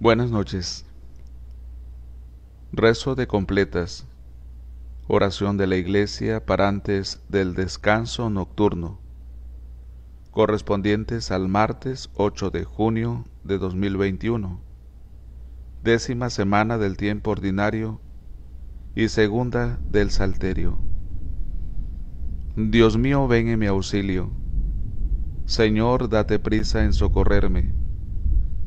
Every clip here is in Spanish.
Buenas noches. Rezo de completas. Oración de la Iglesia para antes del descanso nocturno, correspondientes al martes 8 de junio de 2021, décima semana del tiempo ordinario y segunda del Salterio. Dios mío, ven en mi auxilio. Señor, date prisa en socorrerme.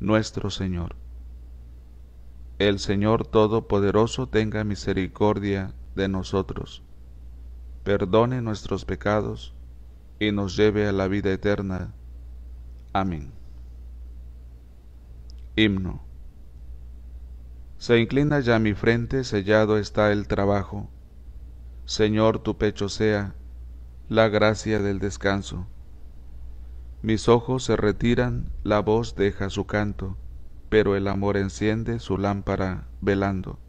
nuestro Señor. El Señor Todopoderoso tenga misericordia de nosotros, perdone nuestros pecados y nos lleve a la vida eterna. Amén. Himno. Se inclina ya mi frente, sellado está el trabajo. Señor, tu pecho sea la gracia del descanso. Mis ojos se retiran, la voz deja su canto, pero el amor enciende su lámpara velando.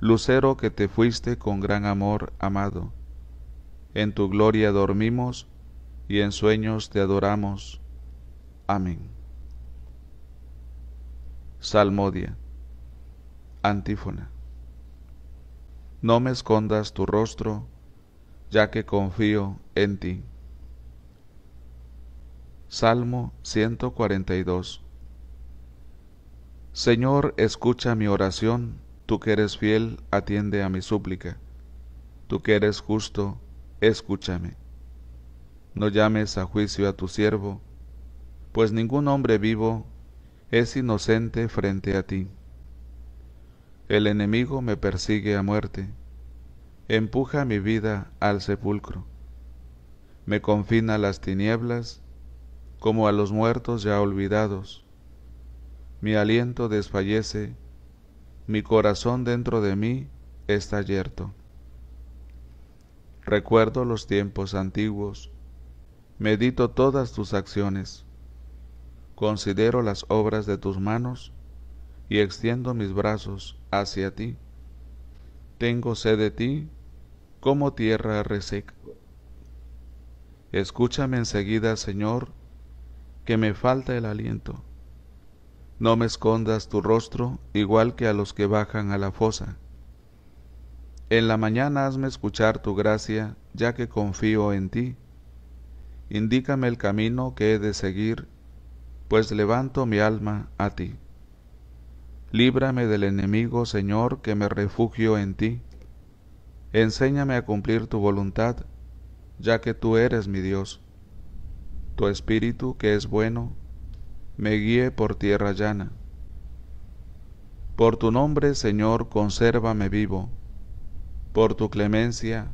Lucero que te fuiste con gran amor amado, en tu gloria dormimos y en sueños te adoramos. Amén. Salmodia. Antífona. No me escondas tu rostro, ya que confío en ti. Salmo 142 Señor, escucha mi oración, tú que eres fiel, atiende a mi súplica. Tú que eres justo, escúchame. No llames a juicio a tu siervo, pues ningún hombre vivo es inocente frente a ti. El enemigo me persigue a muerte, empuja mi vida al sepulcro, me confina las tinieblas, como a los muertos ya olvidados. Mi aliento desfallece, mi corazón dentro de mí está yerto. Recuerdo los tiempos antiguos, medito todas tus acciones, considero las obras de tus manos y extiendo mis brazos hacia ti. Tengo sed de ti como tierra reseca. Escúchame enseguida, Señor, que me falta el aliento. No me escondas tu rostro igual que a los que bajan a la fosa. En la mañana hazme escuchar tu gracia, ya que confío en ti. Indícame el camino que he de seguir, pues levanto mi alma a ti. Líbrame del enemigo, Señor, que me refugio en ti. Enséñame a cumplir tu voluntad, ya que tú eres mi Dios tu espíritu, que es bueno, me guíe por tierra llana. Por tu nombre, Señor, consérvame vivo. Por tu clemencia,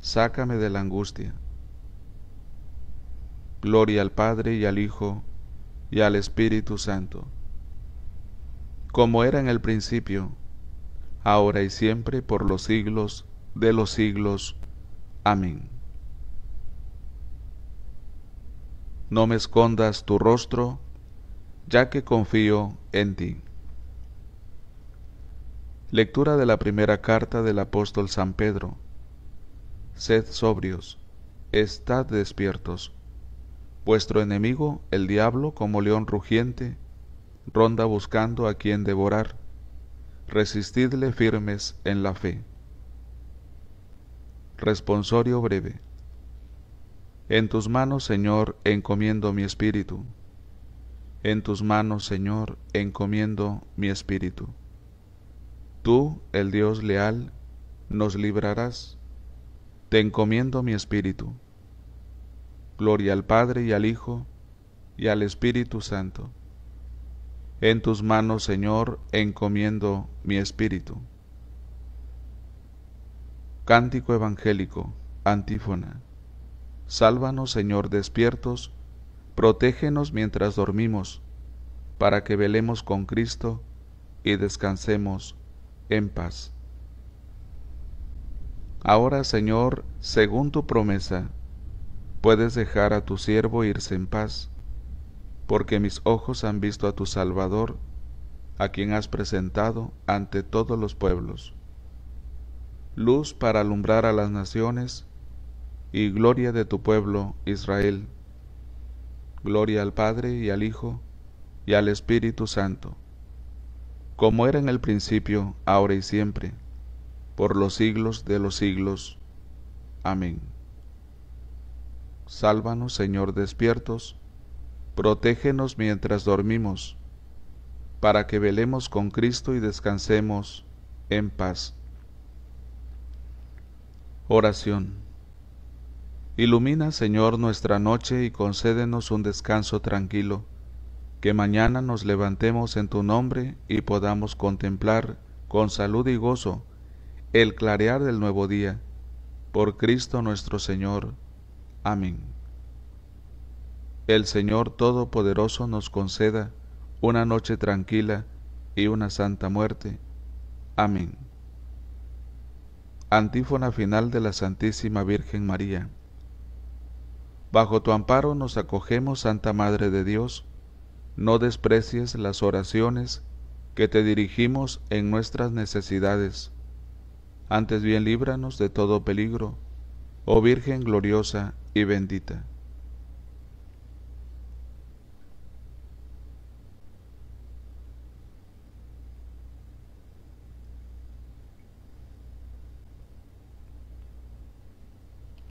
sácame de la angustia. Gloria al Padre y al Hijo y al Espíritu Santo, como era en el principio, ahora y siempre, por los siglos de los siglos. Amén. no me escondas tu rostro, ya que confío en ti. Lectura de la primera carta del apóstol San Pedro. Sed sobrios, estad despiertos. Vuestro enemigo, el diablo, como león rugiente, ronda buscando a quien devorar. Resistidle firmes en la fe. Responsorio breve. En tus manos, Señor, encomiendo mi espíritu. En tus manos, Señor, encomiendo mi espíritu. Tú, el Dios leal, nos librarás. Te encomiendo mi espíritu. Gloria al Padre y al Hijo y al Espíritu Santo. En tus manos, Señor, encomiendo mi espíritu. Cántico Evangélico, antífona. Sálvanos, Señor, despiertos, protégenos mientras dormimos, para que velemos con Cristo y descansemos en paz. Ahora, Señor, según tu promesa, puedes dejar a tu siervo irse en paz, porque mis ojos han visto a tu Salvador, a quien has presentado ante todos los pueblos. Luz para alumbrar a las naciones, y gloria de tu pueblo Israel. Gloria al Padre y al Hijo y al Espíritu Santo, como era en el principio, ahora y siempre, por los siglos de los siglos. Amén. Sálvanos, Señor, despiertos, protégenos mientras dormimos, para que velemos con Cristo y descansemos en paz. Oración. Ilumina, Señor, nuestra noche y concédenos un descanso tranquilo, que mañana nos levantemos en tu nombre y podamos contemplar con salud y gozo el clarear del nuevo día. Por Cristo nuestro Señor. Amén. El Señor Todopoderoso nos conceda una noche tranquila y una santa muerte. Amén. Antífona final de la Santísima Virgen María. Bajo tu amparo nos acogemos, Santa Madre de Dios. No desprecies las oraciones que te dirigimos en nuestras necesidades. Antes bien líbranos de todo peligro, oh Virgen gloriosa y bendita.